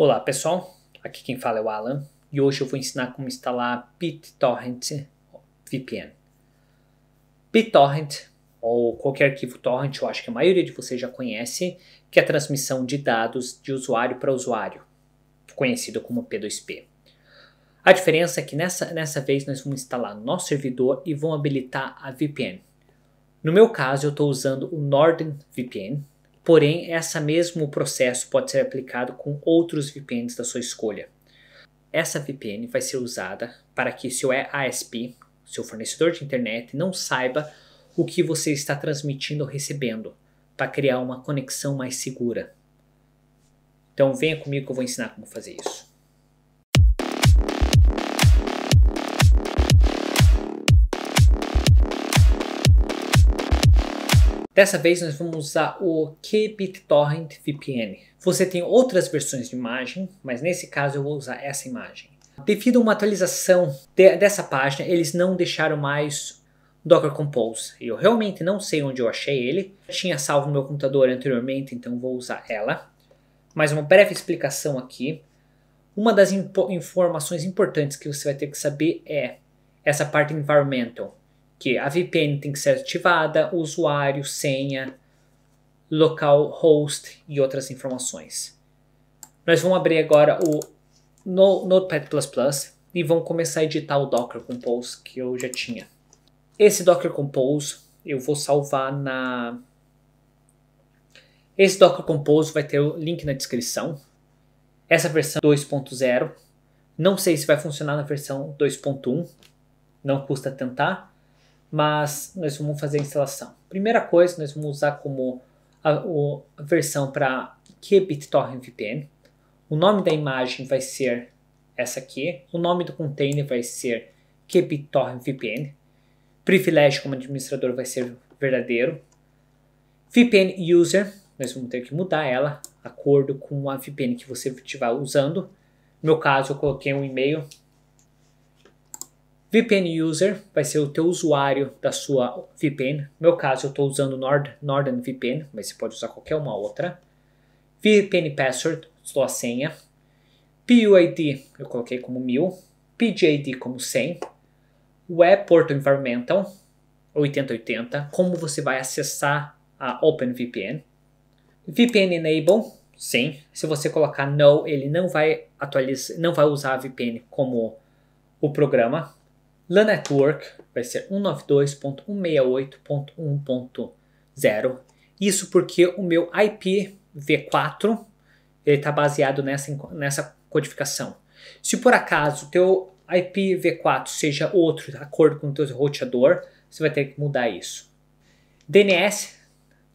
Olá pessoal, aqui quem fala é o Alan e hoje eu vou ensinar como instalar BitTorrent VPN. BitTorrent ou qualquer arquivo torrent, eu acho que a maioria de vocês já conhece, que é a transmissão de dados de usuário para usuário, conhecido como P2P. A diferença é que nessa, nessa vez nós vamos instalar nosso servidor e vamos habilitar a VPN. No meu caso, eu estou usando o Norden VPN, Porém, esse mesmo processo pode ser aplicado com outros VPNs da sua escolha. Essa VPN vai ser usada para que seu ASP, seu fornecedor de internet, não saiba o que você está transmitindo ou recebendo, para criar uma conexão mais segura. Então venha comigo que eu vou ensinar como fazer isso. Dessa vez nós vamos usar o KBitTorrent VPN. Você tem outras versões de imagem, mas nesse caso eu vou usar essa imagem. Devido a uma atualização de, dessa página, eles não deixaram mais Docker Compose. Eu realmente não sei onde eu achei ele. Eu tinha salvo no meu computador anteriormente, então vou usar ela. Mais uma breve explicação aqui. Uma das impo informações importantes que você vai ter que saber é essa parte environmental que a VPN tem que ser ativada, usuário, senha, local host e outras informações. Nós vamos abrir agora o Notepad++ e vamos começar a editar o Docker Compose que eu já tinha. Esse Docker Compose eu vou salvar na... Esse Docker Compose vai ter o link na descrição. Essa versão 2.0. Não sei se vai funcionar na versão 2.1. Não custa tentar mas nós vamos fazer a instalação. Primeira coisa, nós vamos usar como a, a versão para que BitTorrent VPN. O nome da imagem vai ser essa aqui. O nome do container vai ser que BitTorrent VPN. Privilégio como administrador vai ser verdadeiro. VPN User, nós vamos ter que mudar ela, acordo com a VPN que você estiver usando. No meu caso, eu coloquei um e-mail VPN User vai ser o teu usuário da sua VPN. No meu caso, eu estou usando Nord, Northern VPN, mas você pode usar qualquer uma outra. VPN Password, estou a senha. PUID, eu coloquei como 1000. PJD como 100. Web Portal Environmental, 8080. Como você vai acessar a OpenVPN. VPN Enable, sim. Se você colocar no, ele não vai atualizar, não vai usar a VPN como o programa, LAN Network vai ser 192.168.1.0. Isso porque o meu IPv4 está baseado nessa, nessa codificação. Se por acaso o teu IPv4 seja outro, de acordo com o teu roteador, você vai ter que mudar isso. DNS,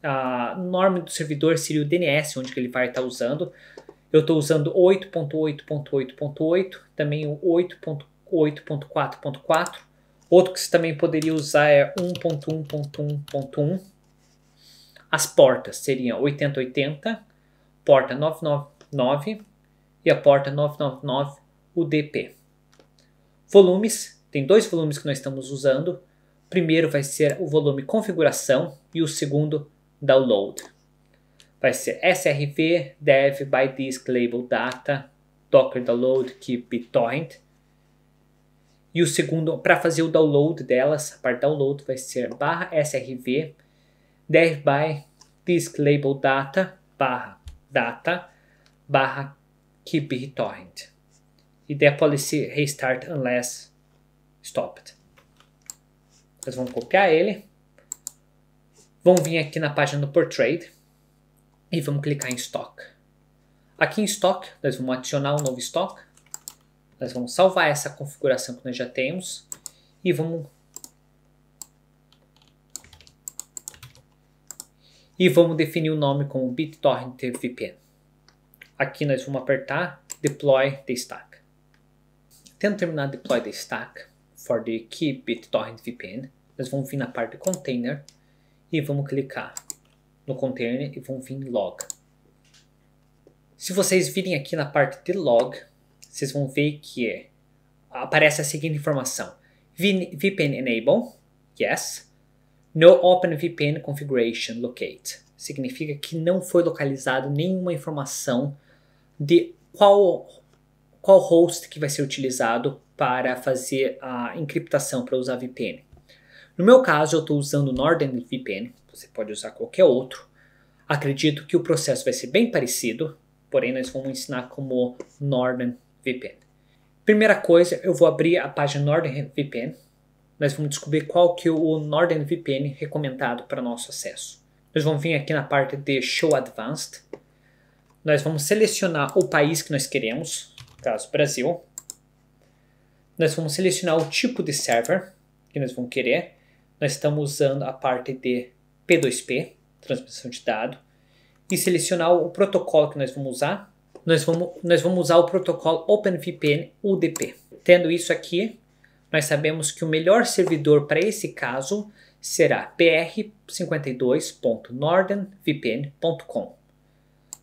a norma do servidor seria o DNS, onde que ele vai estar tá usando. Eu estou usando 8.8.8.8, também o 8. 8.4.4. Outro que você também poderia usar é 1.1.1.1. As portas seriam 8080, porta 999 e a porta 999 UDP. Volumes, tem dois volumes que nós estamos usando. O primeiro vai ser o volume configuração e o segundo download. Vai ser SRV dev by disk label data docker download keep BitTorrent. E o segundo, para fazer o download delas, a parte download vai ser barra srv dev by disk label data barra data barra kbtorrent. E der policy restart unless stopped. Nós vamos copiar ele. Vamos vir aqui na página do Portrait e vamos clicar em Stock. Aqui em Stock, nós vamos adicionar um novo Stock. Nós vamos salvar essa configuração que nós já temos e vamos e vamos definir o nome como BitTorrent VPN. Aqui nós vamos apertar Deploy the Stack. Tendo terminado Deploy the Stack for the key BitTorrent VPN, nós vamos vir na parte Container e vamos clicar no Container e vamos vir em Log. Se vocês virem aqui na parte de Log, vocês vão ver que é. aparece a seguinte informação. VPN Enable, yes. No OpenVPN Configuration Locate. Significa que não foi localizado nenhuma informação de qual, qual host que vai ser utilizado para fazer a encriptação para usar VPN. No meu caso, eu estou usando Northern VPN, você pode usar qualquer outro. Acredito que o processo vai ser bem parecido, porém nós vamos ensinar como Northern VPN. Primeira coisa, eu vou abrir a página NordVPN. Nós vamos descobrir qual que é o NordVPN recomendado para nosso acesso. Nós vamos vir aqui na parte de Show Advanced. Nós vamos selecionar o país que nós queremos, caso Brasil. Nós vamos selecionar o tipo de server que nós vamos querer. Nós estamos usando a parte de P2P, transmissão de dado, e selecionar o protocolo que nós vamos usar, nós vamos, nós vamos usar o protocolo OpenVPN UDP. Tendo isso aqui, nós sabemos que o melhor servidor para esse caso será pr52.nordenvpn.com.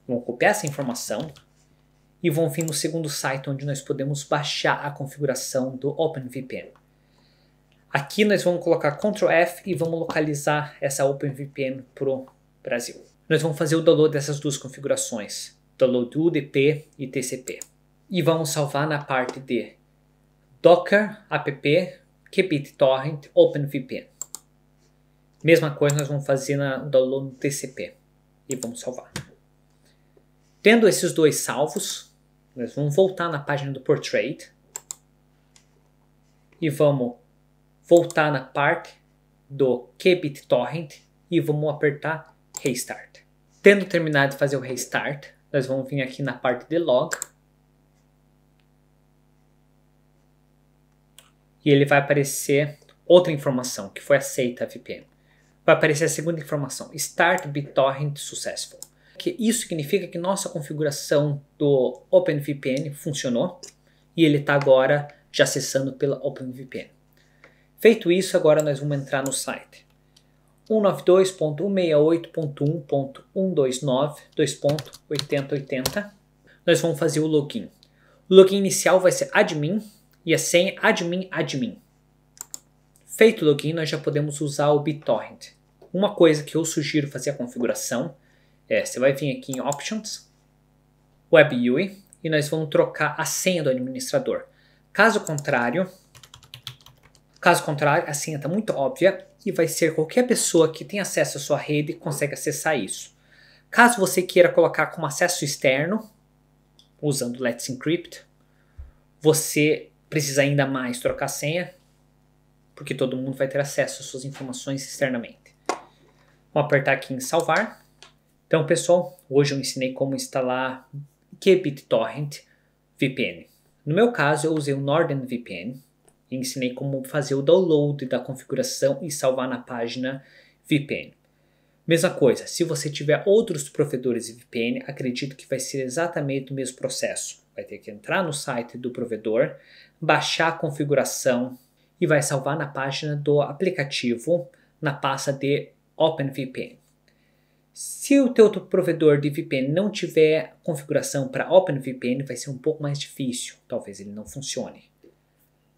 Vamos copiar essa informação e vão vir no segundo site onde nós podemos baixar a configuração do OpenVPN. Aqui nós vamos colocar Ctrl F e vamos localizar essa OpenVPN para o Brasil. Nós vamos fazer o download dessas duas configurações. Download UDP e TCP. E vamos salvar na parte de Docker, app, Torrent, OpenVPN. Mesma coisa nós vamos fazer na download do TCP e vamos salvar. Tendo esses dois salvos, nós vamos voltar na página do Portrait e vamos voltar na parte do Torrent e vamos apertar Restart. Tendo terminado de fazer o Restart, nós vamos vir aqui na parte de log. E ele vai aparecer outra informação que foi aceita a VPN. Vai aparecer a segunda informação, Start BitTorrent Successful. Que isso significa que nossa configuração do OpenVPN funcionou e ele está agora já acessando pela OpenVPN. Feito isso, agora nós vamos entrar no site. 192.168.1.129.2.8080. Nós vamos fazer o login. O login inicial vai ser admin e a senha admin admin. Feito o login, nós já podemos usar o BitTorrent. Uma coisa que eu sugiro fazer a configuração é, você vai vir aqui em Options, Web UI, e nós vamos trocar a senha do administrador. Caso contrário, Caso contrário, a senha está muito óbvia e vai ser qualquer pessoa que tem acesso à sua rede consegue acessar isso. Caso você queira colocar como acesso externo, usando Let's Encrypt, você precisa ainda mais trocar a senha, porque todo mundo vai ter acesso às suas informações externamente. Vou apertar aqui em salvar. Então, pessoal, hoje eu ensinei como instalar que BitTorrent VPN. No meu caso, eu usei o NordVPN, e ensinei como fazer o download da configuração e salvar na página VPN. Mesma coisa, se você tiver outros provedores de VPN, acredito que vai ser exatamente o mesmo processo. Vai ter que entrar no site do provedor, baixar a configuração e vai salvar na página do aplicativo na pasta de OpenVPN. Se o teu provedor de VPN não tiver configuração para OpenVPN, vai ser um pouco mais difícil, talvez ele não funcione.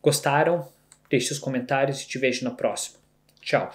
Gostaram? Deixe seus comentários e te vejo na próxima. Tchau!